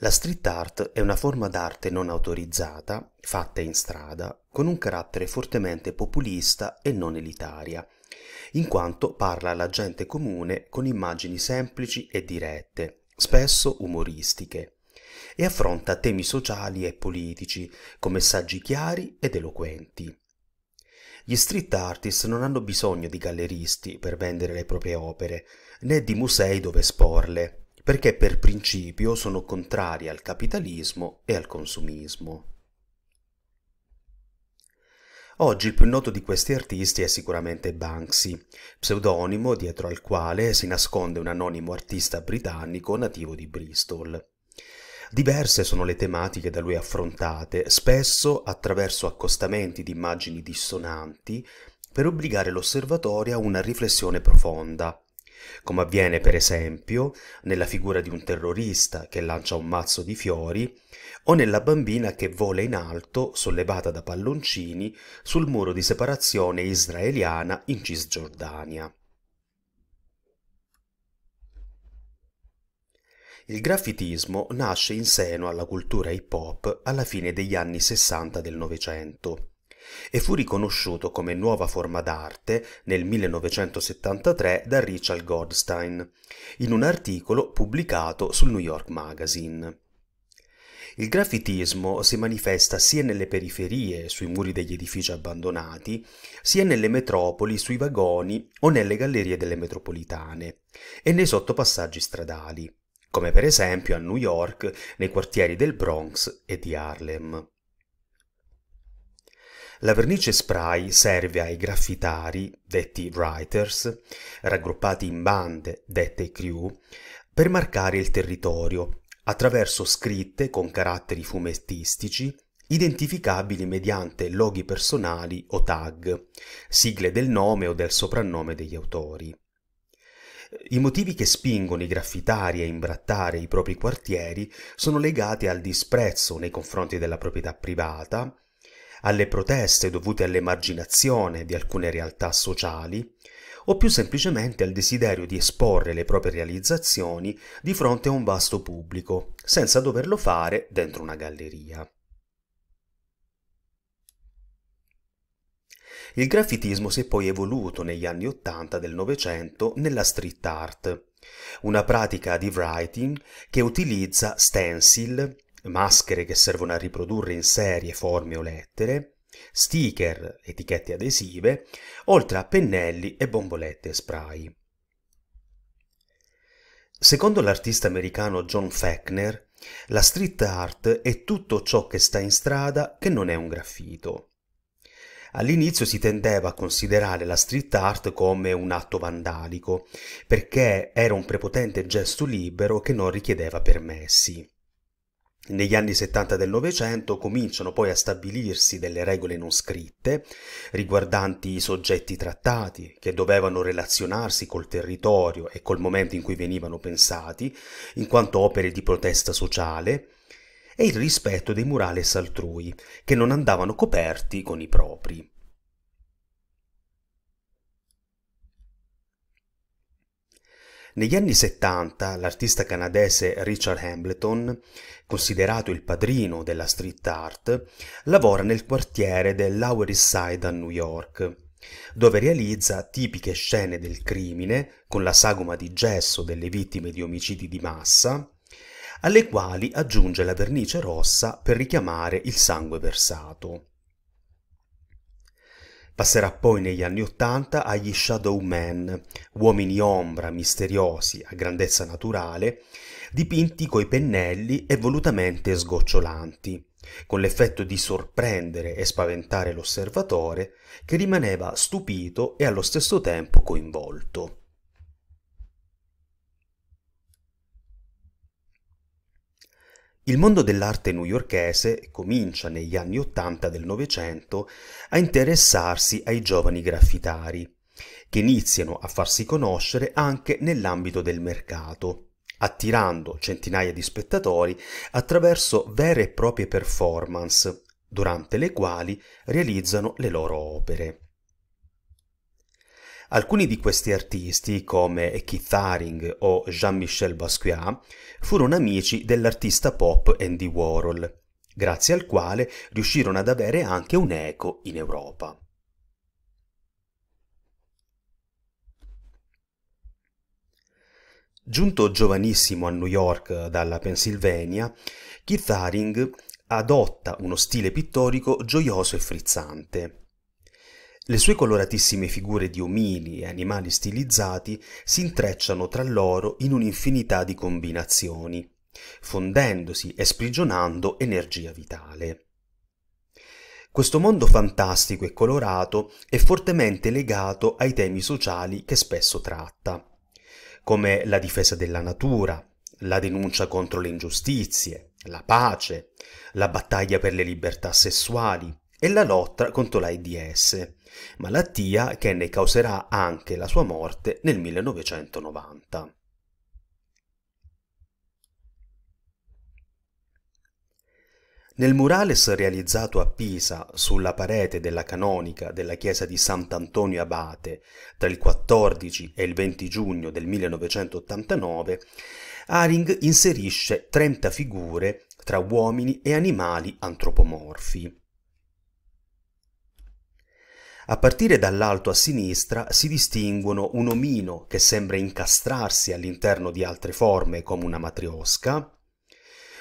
La street art è una forma d'arte non autorizzata, fatta in strada, con un carattere fortemente populista e non elitaria, in quanto parla alla gente comune con immagini semplici e dirette, spesso umoristiche, e affronta temi sociali e politici con messaggi chiari ed eloquenti. Gli street artist non hanno bisogno di galleristi per vendere le proprie opere, né di musei dove esporle perché per principio sono contrari al capitalismo e al consumismo. Oggi il più noto di questi artisti è sicuramente Banksy, pseudonimo dietro al quale si nasconde un anonimo artista britannico nativo di Bristol. Diverse sono le tematiche da lui affrontate, spesso attraverso accostamenti di immagini dissonanti, per obbligare l'osservatorio a una riflessione profonda, come avviene per esempio nella figura di un terrorista che lancia un mazzo di fiori o nella bambina che vola in alto, sollevata da palloncini, sul muro di separazione israeliana in Cisgiordania. Il graffitismo nasce in seno alla cultura hip hop alla fine degli anni 60 del Novecento e fu riconosciuto come nuova forma d'arte nel 1973 da Richard Goldstein, in un articolo pubblicato sul New York Magazine. Il graffitismo si manifesta sia nelle periferie, sui muri degli edifici abbandonati, sia nelle metropoli, sui vagoni o nelle gallerie delle metropolitane e nei sottopassaggi stradali, come per esempio a New York, nei quartieri del Bronx e di Harlem. La vernice spray serve ai graffitari, detti writers, raggruppati in bande, dette crew, per marcare il territorio attraverso scritte con caratteri fumettistici identificabili mediante loghi personali o tag, sigle del nome o del soprannome degli autori. I motivi che spingono i graffitari a imbrattare i propri quartieri sono legati al disprezzo nei confronti della proprietà privata, alle proteste dovute all'emarginazione di alcune realtà sociali, o più semplicemente al desiderio di esporre le proprie realizzazioni di fronte a un vasto pubblico, senza doverlo fare dentro una galleria. Il graffitismo si è poi evoluto negli anni 80 del Novecento nella street art, una pratica di writing che utilizza stencil, maschere che servono a riprodurre in serie forme o lettere, sticker, etichette adesive, oltre a pennelli e bombolette e spray. Secondo l'artista americano John Fechner, la street art è tutto ciò che sta in strada che non è un graffito. All'inizio si tendeva a considerare la street art come un atto vandalico, perché era un prepotente gesto libero che non richiedeva permessi negli anni 70 del Novecento cominciano poi a stabilirsi delle regole non scritte riguardanti i soggetti trattati che dovevano relazionarsi col territorio e col momento in cui venivano pensati in quanto opere di protesta sociale e il rispetto dei murales altrui che non andavano coperti con i propri. Negli anni 70 l'artista canadese Richard Hambleton, considerato il padrino della street art, lavora nel quartiere del Lower East Side a New York, dove realizza tipiche scene del crimine con la sagoma di gesso delle vittime di omicidi di massa, alle quali aggiunge la vernice rossa per richiamare il sangue versato. Passerà poi negli anni Ottanta agli Shadow Men, uomini ombra misteriosi a grandezza naturale, dipinti coi pennelli e volutamente sgocciolanti, con l'effetto di sorprendere e spaventare l'osservatore che rimaneva stupito e allo stesso tempo coinvolto. Il mondo dell'arte newyorchese comincia negli anni Ottanta del Novecento a interessarsi ai giovani graffitari che iniziano a farsi conoscere anche nell'ambito del mercato, attirando centinaia di spettatori attraverso vere e proprie performance, durante le quali realizzano le loro opere. Alcuni di questi artisti, come Keith Haring o Jean-Michel Basquiat, furono amici dell'artista pop Andy Warhol, grazie al quale riuscirono ad avere anche un'eco in Europa. Giunto giovanissimo a New York eh, dalla Pennsylvania, Keith Haring adotta uno stile pittorico gioioso e frizzante. Le sue coloratissime figure di omini e animali stilizzati si intrecciano tra loro in un'infinità di combinazioni, fondendosi e sprigionando energia vitale. Questo mondo fantastico e colorato è fortemente legato ai temi sociali che spesso tratta come la difesa della natura, la denuncia contro le ingiustizie, la pace, la battaglia per le libertà sessuali e la lotta contro l'AIDS, malattia che ne causerà anche la sua morte nel 1990. Nel murales realizzato a Pisa sulla parete della canonica della chiesa di Sant'Antonio Abate tra il 14 e il 20 giugno del 1989, Haring inserisce 30 figure tra uomini e animali antropomorfi. A partire dall'alto a sinistra si distinguono un omino che sembra incastrarsi all'interno di altre forme come una matriosca,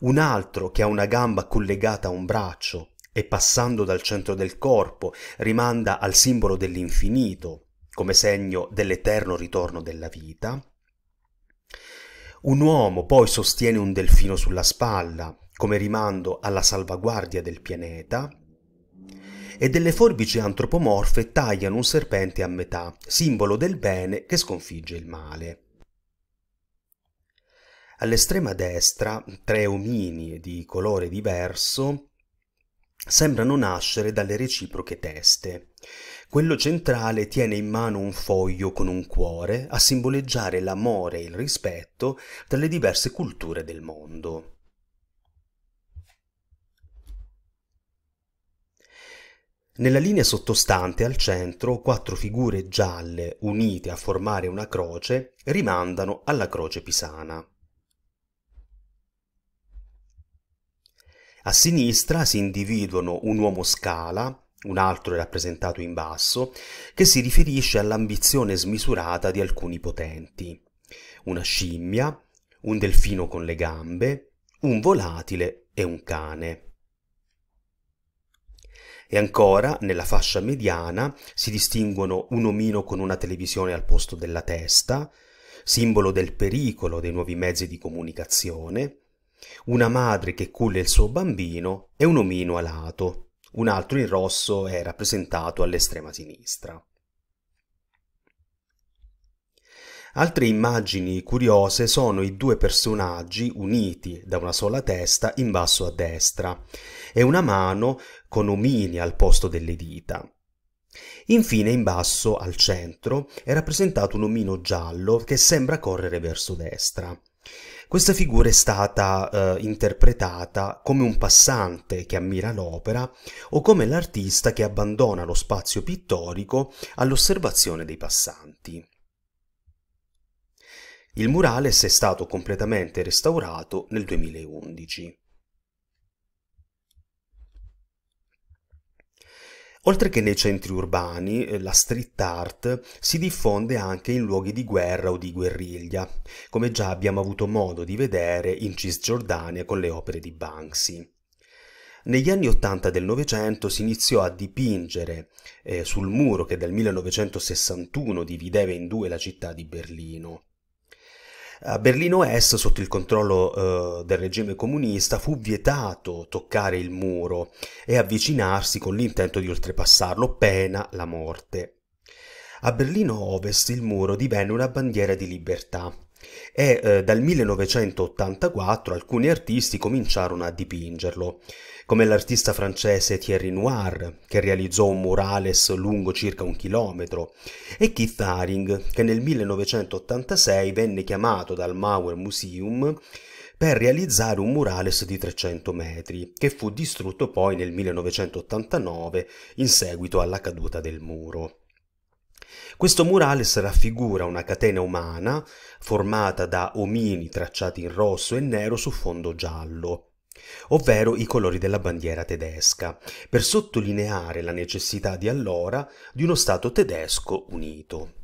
un altro che ha una gamba collegata a un braccio e passando dal centro del corpo rimanda al simbolo dell'infinito come segno dell'eterno ritorno della vita. Un uomo poi sostiene un delfino sulla spalla come rimando alla salvaguardia del pianeta e delle forbici antropomorfe tagliano un serpente a metà, simbolo del bene che sconfigge il male. All'estrema destra, tre omini di colore diverso sembrano nascere dalle reciproche teste. Quello centrale tiene in mano un foglio con un cuore a simboleggiare l'amore e il rispetto tra le diverse culture del mondo. Nella linea sottostante al centro quattro figure gialle unite a formare una croce rimandano alla croce pisana. A sinistra si individuano un uomo scala, un altro è rappresentato in basso, che si riferisce all'ambizione smisurata di alcuni potenti, una scimmia, un delfino con le gambe, un volatile e un cane. E ancora, nella fascia mediana, si distinguono un omino con una televisione al posto della testa, simbolo del pericolo dei nuovi mezzi di comunicazione, una madre che culla il suo bambino e un omino alato. Un altro in rosso è rappresentato all'estrema sinistra. Altre immagini curiose sono i due personaggi uniti da una sola testa in basso a destra e una mano con omini al posto delle dita. Infine in basso al centro è rappresentato un omino giallo che sembra correre verso destra. Questa figura è stata eh, interpretata come un passante che ammira l'opera o come l'artista che abbandona lo spazio pittorico all'osservazione dei passanti. Il murales è stato completamente restaurato nel 2011. Oltre che nei centri urbani, eh, la street art si diffonde anche in luoghi di guerra o di guerriglia, come già abbiamo avuto modo di vedere in Cisgiordania con le opere di Banksy. Negli anni 80 del Novecento si iniziò a dipingere eh, sul muro che dal 1961 divideva in due la città di Berlino. A Berlino Est, sotto il controllo eh, del regime comunista, fu vietato toccare il muro e avvicinarsi con l'intento di oltrepassarlo, pena la morte. A Berlino Ovest il muro divenne una bandiera di libertà e eh, dal 1984 alcuni artisti cominciarono a dipingerlo come l'artista francese Thierry Noir, che realizzò un murales lungo circa un chilometro, e Keith Haring, che nel 1986 venne chiamato dal Mauer Museum per realizzare un murales di 300 metri, che fu distrutto poi nel 1989 in seguito alla caduta del muro. Questo murales raffigura una catena umana formata da omini tracciati in rosso e nero su fondo giallo, ovvero i colori della bandiera tedesca, per sottolineare la necessità di allora di uno Stato tedesco unito.